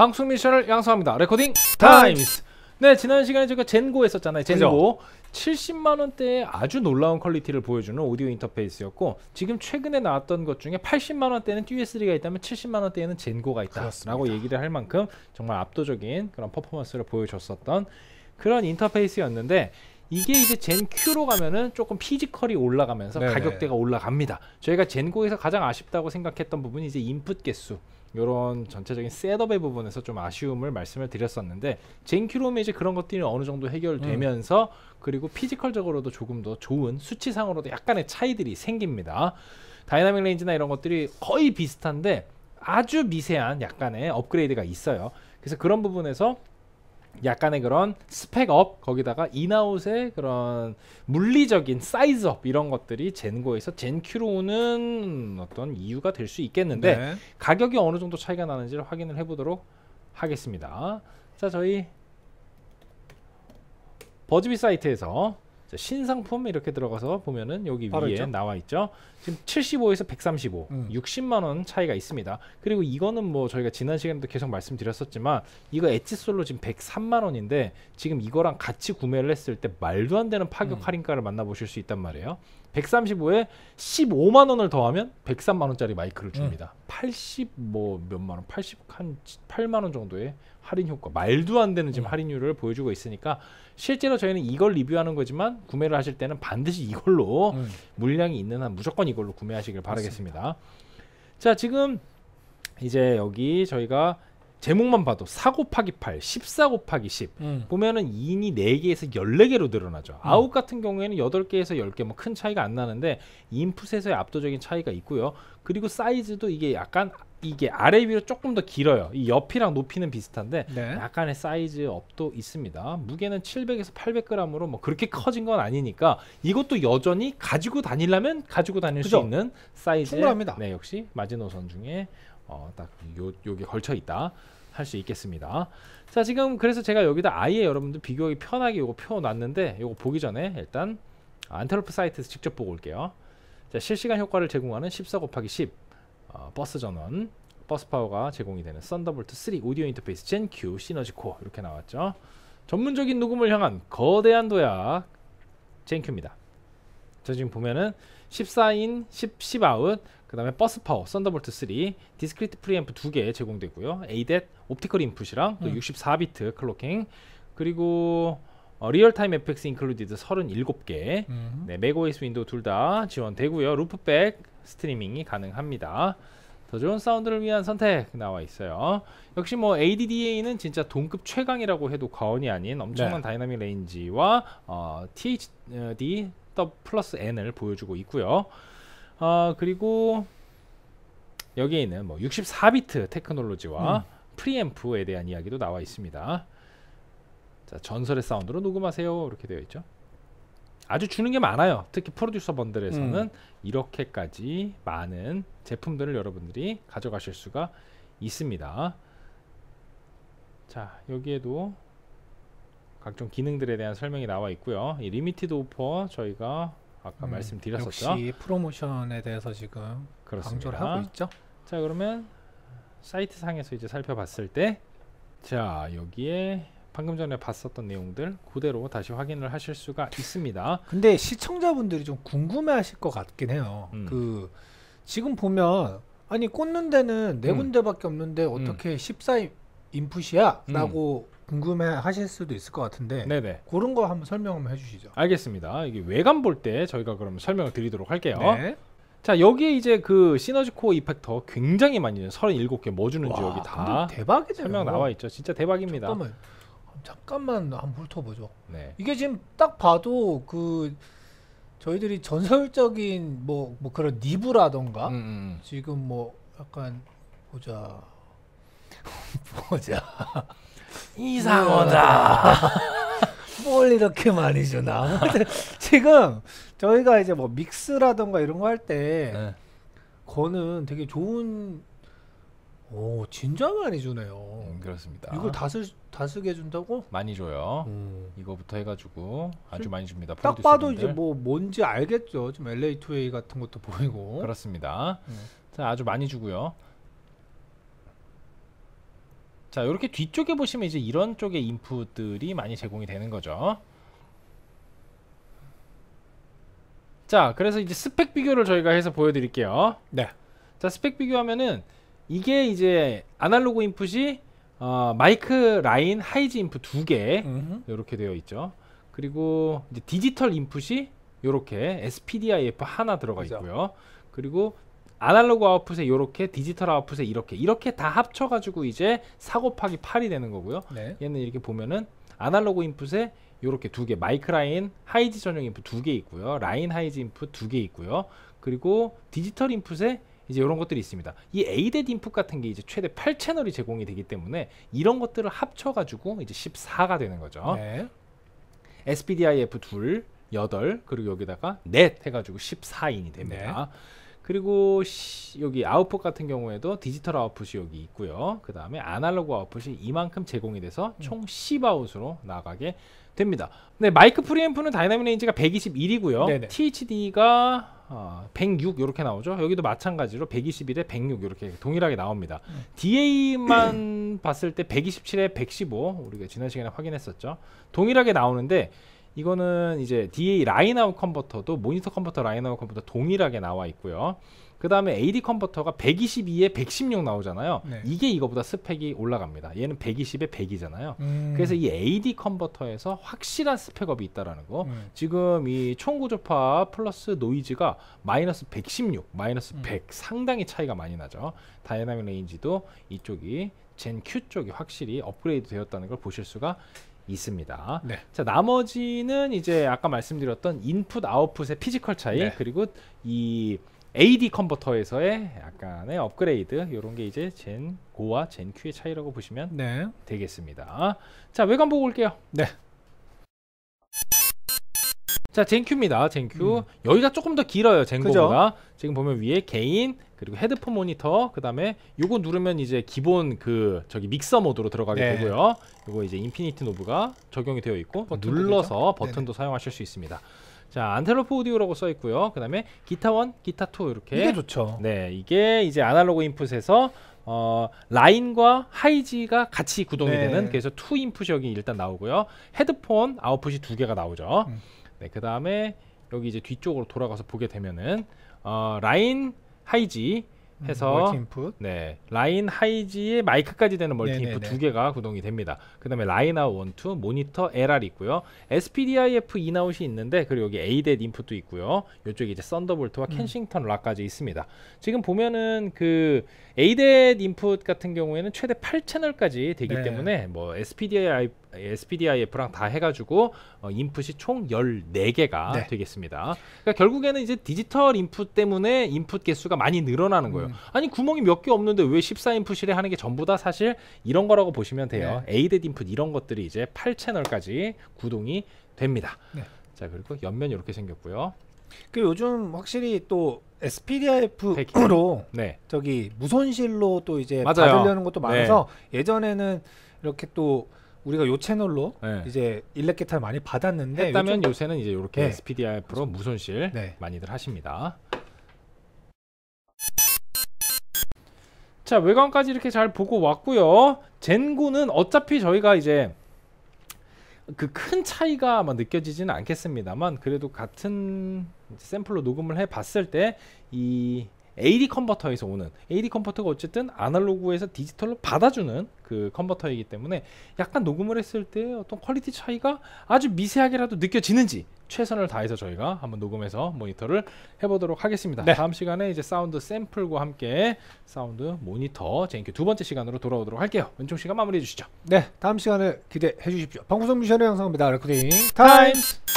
방송 미션을 양성합니다. 레코딩 타임스. 네, 지난 시간에 제가 젠고 했었잖아요. 젠고. 그죠? 70만 원대에 아주 놀라운 퀄리티를 보여주는 오디오 인터페이스였고 지금 최근에 나왔던 것 중에 80만 원대는 u s 3가 있다면 70만 원대에는 젠고가 있다라고 얘기를 할 만큼 정말 압도적인 그런 퍼포먼스를 보여줬었던 그런 인터페이스였는데 이게 이제 젠큐로 가면은 조금 피지컬이 올라가면서 네네. 가격대가 올라갑니다. 저희가 젠고에서 가장 아쉽다고 생각했던 부분이 이제 인풋 개수. 이런 전체적인 셋업의 부분에서 좀 아쉬움을 말씀을 드렸었는데 젠큐롬이 이제 그런 것들이 어느 정도 해결되면서 음. 그리고 피지컬적으로도 조금 더 좋은 수치상으로도 약간의 차이들이 생깁니다. 다이나믹 레인지나 이런 것들이 거의 비슷한데 아주 미세한 약간의 업그레이드가 있어요. 그래서 그런 부분에서 약간의 그런 스펙업 거기다가 인아웃의 그런 물리적인 사이즈업 이런 것들이 젠고에서 젠큐로 오는 어떤 이유가 될 수 있겠는데 네. 가격이 어느 정도 차이가 나는지를 확인을 해보도록 하겠습니다. 자 저희 버즈비 사이트에서 자, 신상품 이렇게 들어가서 보면은 여기 위에 있죠? 나와 있죠. 지금 75에서 135, 음. 60만 원 차이가 있습니다. 그리고 이거는 뭐 저희가 지난 시간에도 계속 말씀드렸었지만 이거 엣지솔로 지금 103만 원인데 지금 이거랑 같이 구매를 했을 때 말도 안 되는 파격 음. 할인가를 만나보실 수 있단 말이에요. 135에 15만 원을 더하면 103만 원짜리 마이크를 음. 줍니다. 음. 80뭐 몇만 원, 80한 8만 원 정도의 할인 효과. 말도 안 되는 지금 음. 할인율을 보여주고 있으니까 실제로 저희는 이걸 리뷰하는 거지만 구매를 하실 때는 반드시 이걸로 음. 물량이 있는 한 무조건 이걸로 구매하시길 바라겠습니다. 맞습니다. 자, 지금 이제 여기 저희가 제목만 봐도 4 곱하기 8, 14 곱하기 10 음. 보면은 2인이 4개에서 14개로 늘어나죠. 음. 아웃 같은 경우에는 8개에서 10개 뭐 큰 차이가 안 나는데 인풋에서의 압도적인 차이가 있고요. 그리고 사이즈도 이게 약간 이게 아래 위로 조금 더 길어요. 이 옆이랑 높이는 비슷한데 네. 약간의 사이즈 업도 있습니다. 무게는 700에서 800g으로 뭐 그렇게 커진 건 아니니까 이것도 여전히 가지고 다니려면 가지고 다닐 그죠? 수 있는 사이즈. 충분합니다. 네, 역시 마지노선 중에 어, 딱 요, 요게 걸쳐 있다 할 수 있겠습니다 자 지금 그래서 제가 여기다 아예 여러분들 비교하기 편하게 요거 표 놨는데 요거 보기 전에 일단 안테로프 사이트에서 직접 보고 올게요 자 실시간 효과를 제공하는 14 곱하기 10 어, 버스 전원 버스 파워가 제공이 되는 썬더볼트 3 오디오 인터페이스 젠 Q 시너지 코 이렇게 나왔죠 전문적인 녹음을 향한 거대한 도약 젠큐입니다 자 지금 보면은 14인 10, 10 아웃 그 다음에 버스 파워 썬더볼트 3 디스크리트 프리앰프 2개 제공되고요 ADAT 옵티컬 인풋이랑 또 음. 64비트 클로킹 그리고 어, 리얼타임 FX 인클루디드 37개 음. 네, 맥OS 윈도우 둘 다 지원되고요 루프백 스트리밍이 가능합니다 더 좋은 사운드를 위한 선택 나와 있어요 역시 뭐 ADDA는 진짜 동급 최강이라고 해도 과언이 아닌 엄청난 네. 다이나믹 레인지와 어, THD 플러스 N을 보여주고 있고요 아 그리고 여기에 있는 뭐 64비트 테크놀로지와 음. 프리앰프에 대한 이야기도 나와 있습니다. 자, 전설의 사운드로 녹음하세요. 이렇게 되어 있죠. 아주 주는 게 많아요. 특히 프로듀서 번들에서는 음. 이렇게까지 많은 제품들을 여러분들이 가져가실 수가 있습니다. 자, 여기에도 각종 기능들에 대한 설명이 나와 있고요. 이 리미티드 오퍼 저희가 아까 음, 말씀드렸었죠. 역시 프로모션에 대해서 지금 그렇습니다. 강조를 하고 있죠. 자 그러면 사이트 상에서 이제 살펴봤을 때 자 여기에 방금 전에 봤었던 내용들 그대로 다시 확인을 하실 수가 있습니다. 근데 시청자분들이 좀 궁금해하실 것 같긴 해요. 음. 그 지금 보면 아니 꽂는 데는 네 음. 군데밖에 없는데 어떻게 음. 14 인풋이야라고 음. 궁금해 하실 수도 있을 것 같은데 네네. 그런 거 한번 설명 한번 해주시죠. 알겠습니다. 이게 외관 볼 때 저희가 그럼 설명을 드리도록 할게요. 네. 자 여기에 이제 그 시너지 코어 이펙터 굉장히 많이 37개 뭐 주는 와, 지역다대박이 설명 나와 있죠. 진짜 대박입니다. 잠깐만, 잠깐만 한번 훑어보죠. 네. 이게 지금 딱 봐도 그 저희들이 전설적인 뭐, 뭐 그런 니브라던가 음, 음. 음. 지금 뭐 약간 보자 보자 이상하다. 음. 뭘 이렇게 많이 주나? 지금 저희가 이제 뭐 믹스라던가 이런 거 할때 네. 거는 되게 좋은 오 진짜 많이 주네요. 음, 그렇습니다. 이걸 다스 다스게 준다고? 많이 줘요. 음. 이거부터 해가지고 아주 많이 줍니다. 딱 봐도 이제 뭐 뭔지 알겠죠. 지금 LA2A 같은 것도 보이고. 그렇습니다. 음. 자 아주 많이 주고요. 자 이렇게 뒤쪽에 보시면 이제 이런 쪽의 인풋들이 많이 제공이 되는 거죠 자 그래서 이제 스펙 비교를 저희가 해서 보여드릴게요 네자 스펙 비교하면은 이게 이제 아날로그 인풋이 어, 마이크 라인 하이즈 인풋 두개 이렇게 되어 있죠 그리고 이제 디지털 인풋이 이렇게 SPDIF 하나 들어가 그렇죠. 있고요 그리고 아날로그 아웃풋에 이렇게 디지털 아웃풋에 이렇게 이렇게 다 합쳐가지고 이제 4 곱하기 8이 되는 거고요 네. 얘는 이렇게 보면은 아날로그 인풋에 이렇게 두개 마이크 라인 하이지 전용 인풋 두 개 있고요 라인 하이지 인풋 두 개 있고요 그리고 디지털 인풋에 이제 이런 것들이 있습니다 이 에이댓 인풋 같은 게 이제 최대 8채널이 제공이 되기 때문에 이런 것들을 합쳐가지고 이제 14가 되는 거죠 네. SPDIF 2, 8 그리고 여기다가 넷 해가지고 14인이 됩니다 네. 그리고 여기 아웃풋 같은 경우에도 디지털 아웃풋이 여기 있고요. 그 다음에 아날로그 아웃풋이 이만큼 제공이 돼서 음. 총 10아웃으로 나가게 됩니다. 근데 네, 마이크 프리앰프는 다이나믹 레인지가 121이고요. 네네. THD가 어, 106 이렇게 나오죠. 여기도 마찬가지로 121에 106 이렇게 동일하게 나옵니다. 음. DA만 봤을 때 127에 115 우리가 지난 시간에 확인했었죠. 동일하게 나오는데 이거는 이제 DA 라인아웃 컨버터도 모니터 컨버터 라인아웃 컨버터 동일하게 나와 있고요. 그 다음에 AD 컨버터가 122에 116 나오잖아요. 네. 이게 이거보다 스펙이 올라갑니다. 얘는 120에 100이잖아요. 음. 그래서 이 AD 컨버터에서 확실한 스펙업이 있다라는 거. 음. 지금 이 총구조파 플러스 노이즈가 마이너스 116, 마이너스 100 음. 상당히 차이가 많이 나죠. 다이나믹 레인지도 이쪽이 젠 Q 쪽이 확실히 업그레이드 되었다는 걸 보실 수가 있습니다. 네. 자 나머지는 이제 아까 말씀드렸던 인풋 아웃풋의 피지컬 차이 네. 그리고 이 AD 컨버터에서의 약간의 업그레이드 이런 게 이제 젠 고와 젠 Q의 차이라고 보시면 네. 되겠습니다. 자 외관 보고 올게요. 네. 자 젠큐입니다. 젠큐 음. 여기가 조금 더 길어요. 젠고보다 지금 보면 위에 개인 그리고 헤드폰 모니터 그다음에 요거 누르면 이제 기본 그 저기 믹서 모드로 들어가게 네. 되고요. 요거 이제 인피니트 노브가 적용이 되어 있고 버튼 눌러서 되죠? 버튼도 네네. 사용하실 수 있습니다. 자 안텔로프 오디오라고 써 있고요. 그다음에 기타 원 기타 2 이렇게 이게 좋죠. 네, 이게 이제 아날로그 인풋에서 어, 라인과 하이지가 같이 구동이 네. 되는 그래서 투 인풋이 여기 일단 나오고요. 헤드폰 아웃풋이 두 개가 나오죠. 음. 네, 그다음에 여기 이제 뒤쪽으로 돌아가서 보게 되면은 어, 라인 하이지 음, 해서 음, 네 라인 하이지에 마이크까지 되는 멀티 네네네. 네, 인풋 네. 두 개가 구동이 됩니다. 그 다음에 라인 아웃 원투 모니터 LR 있고요. SPDIF 인아웃이 있는데 그리고 여기 A댓 d a 인풋도 있고요. 이쪽에 이제 썬더볼트와 음. 켄싱턴 락까지 있습니다. 지금 보면은 그 A댓 d a 인풋 같은 경우에는 최대 8채널까지 되기 네. 때문에 뭐 SPDIF SPDIF랑 다 해가지고 어, 인풋이 총 14개가 네. 되겠습니다. 그러니까 결국에는 이제 디지털 인풋 때문에 인풋 개수가 많이 늘어나는 거예요. 음. 아니 구멍이 몇 개 없는데 왜 14인풋이래 하는 게 전부 다 사실 이런 거라고 보시면 돼요. 네. 에이드 인풋 이런 것들이 이제 8채널까지 구동이 됩니다. 네. 자 그리고 옆면 이렇게 생겼고요. 그 요즘 확실히 또 SPDIF로 네. 저기 무선실로또 이제 맞아요. 받으려는 것도 많아서 네. 예전에는 이렇게 또 우리가 요 채널로 네. 이제 일렉 기타를 많이 받았는데 했다면 요즘... 새는 이제 이렇게 네. SPDR 프로 무손실 네. 많이들 하십니다. 자 외관까지 이렇게 잘 보고 왔고요. 젠구는 어차피 저희가 이제 그 큰 차이가 아 느껴지지는 않겠습니다만 그래도 같은 샘플로 녹음을 해봤을 때이 AD 컨버터에서 오는 AD 컨버터가 어쨌든 아날로그에서 디지털로 받아주는 그 컨버터이기 때문에 약간 녹음을 했을 때 어떤 퀄리티 차이가 아주 미세하게라도 느껴지는지 최선을 다해서 저희가 한번 녹음해서 모니터를 해보도록 하겠습니다. 네. 다음 시간에 이제 사운드 샘플과 함께 사운드 모니터 제인큐 두 번째 시간으로 돌아오도록 할게요. 은총 씨가 마무리해 주시죠. 네, 다음 시간을 기대해 주십시오. 방구석 미션의 영상입니다. 레코딩 타임스.